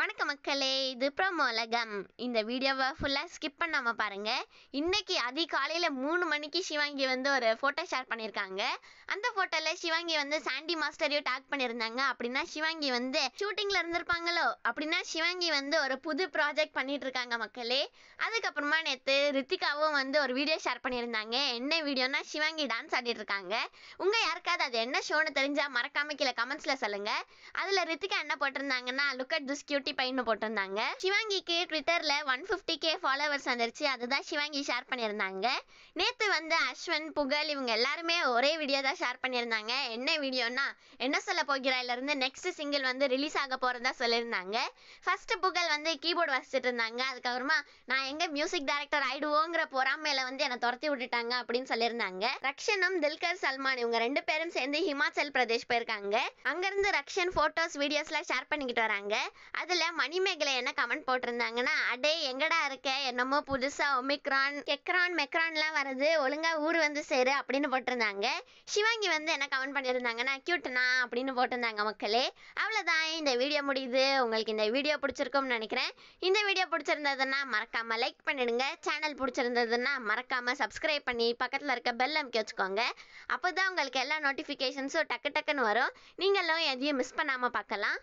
வணக்க மக்களே இது பிரமோலகம் இந்த வீடியோவை ஃபுல்லாக ஸ்கிப் பண்ணாமல் பாருங்கள் இன்னைக்கு அதிகாலையில் மூணு மணிக்கு சிவாங்கி வந்து ஒரு ஃபோட்டோ ஷேர் பண்ணியிருக்காங்க அந்த ஃபோட்டோவில் சிவாங்கி வந்து சாண்டி மாஸ்டரையும் டாக் பண்ணியிருந்தாங்க அப்படின்னா சிவாங்கி வந்து ஷூட்டிங்கில் இருந்திருப்பாங்களோ அப்படின்னா சிவாங்கி வந்து ஒரு புது ப்ராஜெக்ட் பண்ணிட்டு இருக்காங்க மக்களே அதுக்கப்புறமா நேற்று ரித்திகாவும் வந்து ஒரு வீடியோ ஷேர் பண்ணியிருந்தாங்க என்ன வீடியோனா சிவாங்கி டான்ஸ் ஆடிட்டு இருக்காங்க உங்கள் யாருக்காவது அது என்ன ஷோன்னு தெரிஞ்சால் மறக்காம கீழே கமெண்ட்ஸில் சொல்லுங்கள் அதில் ரித்திகா என்ன போட்டிருந்தாங்கன்னா look at this cutie fifty ஃபைவ்னு போட்டிருந்தாங்க சிவாங்கிக்கு ட்விட்டர்ல ஒன் ஃபிஃப்டி கே ஃபாலோவர்ஸ் வந்துருச்சு அதுதான் சிவாங்கி ஷேர் பண்ணியிருந்தாங்க நேத்து வந்து அஸ்வன் புகழ் இவங்க எல்லாருமே ஒரே வீடியோ தான் ஷேர் பண்ணியிருந்தாங்க என்ன வீடியோனா என்ன சொல்ல இருந்து நெக்ஸ்ட் சிங்கிள் வந்து ரிலீஸ் ஆக போறதா சொல்லியிருந்தாங்க ஃபர்ஸ்ட் புகழ் வந்து கீபோர்டு வசிச்சுட்டு இருந்தாங்க அதுக்கப்புறமா நான் எங்க மியூசிக் டைரக்டர் ஆயிடுவோங்கிற பொறாமையில வந்து என்னை துரத்தி விட்டுட்டாங்க அப்படின்னு சொல்லியிருந்தாங்க ரக்ஷனும் தில்கர் சல்மான் இவங்க ரெண்டு பேரும் சேர்ந்து ஹிமாச்சல் பிரதேஷ் போயிருக்காங்க அங்கிருந்து ரக்ஷன் போட்டோஸ் வீடியோஸ்லாம் ஷேர் பண்ணிக்கிட்டு வராங்க அதுல கமெண்ட்ல மணிமேகலை என்ன கமெண்ட் போட்டிருந்தாங்கன்னா அடே எங்கடா இருக்க என்னமோ புதுசா ஒமிக்ரான் கெக்ரான் மெக்ரான்லாம் வருது ஒழுங்கா ஊர் வந்து சேரு அப்படின்னு போட்டிருந்தாங்க சிவாங்கி வந்து என்ன கமெண்ட் பண்ணியிருந்தாங்கன்னா கியூட்னா அப்படின்னு போட்டிருந்தாங்க மக்களே அவ்வளோதான் இந்த வீடியோ முடியுது உங்களுக்கு இந்த வீடியோ பிடிச்சிருக்கும்னு நினைக்கிறேன் இந்த வீடியோ பிடிச்சிருந்ததுன்னா மறக்காம லைக் பண்ணிடுங்க சேனல் பிடிச்சிருந்ததுன்னா மறக்காம சப்ஸ்கிரைப் பண்ணி பக்கத்தில் இருக்க பெல் அமுக்கி வச்சுக்கோங்க அப்போ தான் உங்களுக்கு எல்லா நோட்டிஃபிகேஷன்ஸும் டக்கு டக்குன்னு வரும் நீங்களும் எதையும் மிஸ் பண்ணாமல் பார்க்கலாம்